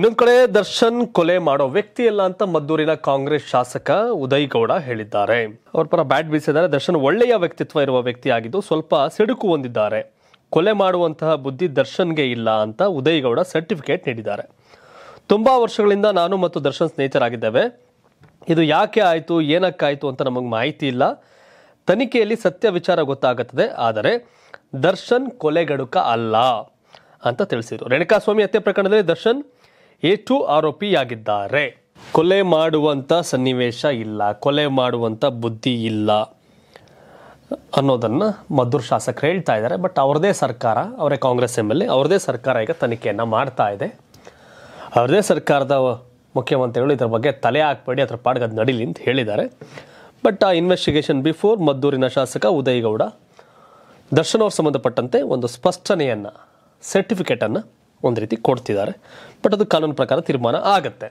ಇನ್ನೊಂದು ಕಡೆ ದರ್ಶನ್ ಕೊಲೆ ಮಾಡೋ ವ್ಯಕ್ತಿ ಅಲ್ಲ ಅಂತ ಮದ್ದೂರಿನ ಕಾಂಗ್ರೆಸ್ ಶಾಸಕ ಉದಯ್ ಗೌಡ ಹೇಳಿದ್ದಾರೆ ಅವ್ರ ಪರ ಬ್ಯಾಟ್ ಬೀಸಿದ್ದಾರೆ ದರ್ಶನ್ ಒಳ್ಳೆಯ ವ್ಯಕ್ತಿತ್ವ ಇರುವ ವ್ಯಕ್ತಿ ಆಗಿದ್ದು ಸ್ವಲ್ಪ ಸಿಡುಕು ಹೊಂದಿದ್ದಾರೆ ಕೊಲೆ ಮಾಡುವಂತಹ ಬುದ್ಧಿ ದರ್ಶನ್ಗೆ ಇಲ್ಲ ಅಂತ ಉದಯ್ ಗೌಡ ಸರ್ಟಿಫಿಕೇಟ್ ನೀಡಿದ್ದಾರೆ ತುಂಬಾ ವರ್ಷಗಳಿಂದ ನಾನು ಮತ್ತು ದರ್ಶನ್ ಸ್ನೇಹಿತರಾಗಿದ್ದೇವೆ ಇದು ಯಾಕೆ ಆಯಿತು ಏನಕ್ಕಾಯಿತು ಅಂತ ನಮಗೆ ಮಾಹಿತಿ ಇಲ್ಲ ತನಿಖೆಯಲ್ಲಿ ಸತ್ಯ ವಿಚಾರ ಗೊತ್ತಾಗುತ್ತದೆ ಆದರೆ ದರ್ಶನ್ ಕೊಲೆಗಡುಕ ಅಲ್ಲ ಅಂತ ತಿಳಿಸಿದರು ರೇಣುಕಾಸ್ವಾಮಿ ಹತ್ಯೆ ಪ್ರಕರಣದಲ್ಲಿ ದರ್ಶನ್ ಏಟು ಆರೋಪಿಯಾಗಿದ್ದಾರೆ ಕೊಲೆ ಮಾಡುವಂಥ ಸನ್ನಿವೇಶ ಇಲ್ಲ ಕೊಲೆ ಮಾಡುವಂಥ ಬುದ್ಧಿ ಇಲ್ಲ ಅನ್ನೋದನ್ನು ಮದ್ದೂರು ಶಾಸಕರು ಹೇಳ್ತಾ ಇದ್ದಾರೆ ಬಟ್ ಅವ್ರದೇ ಸರ್ಕಾರ ಅವರೇ ಕಾಂಗ್ರೆಸ್ ಎಮ್ ಎಲ್ ಎ ಅವ್ರದೇ ಸರ್ಕಾರ ಈಗ ತನಿಖೆಯನ್ನು ಮಾಡ್ತಾ ಇದೆ ಅವ್ರದೇ ಸರ್ಕಾರದ ಮುಖ್ಯಮಂತ್ರಿಗಳು ಇದರ ಬಗ್ಗೆ ತಲೆ ಹಾಕಬೇಡಿ ಅದರ ಪಾಡ್ಗೆ ಅದು ನಡೀಲಿ ಅಂತ ಹೇಳಿದ್ದಾರೆ ಬಟ್ ಆ ಇನ್ವೆಸ್ಟಿಗೇಷನ್ ಬಿಫೋರ್ ಮದ್ದೂರಿನ ಶಾಸಕ ಉದಯ್ ಗೌಡ ಸಂಬಂಧಪಟ್ಟಂತೆ ಒಂದು ಸ್ಪಷ್ಟನೆಯನ್ನು ಸರ್ಟಿಫಿಕೇಟನ್ನು ಒಂದು ರೀತಿ ಕೊಡ್ತಿದ್ದಾರೆ ಬಟ್ ಅದು ಕಾನೂನು ಪ್ರಕಾರ ತೀರ್ಮಾನ ಆಗುತ್ತೆ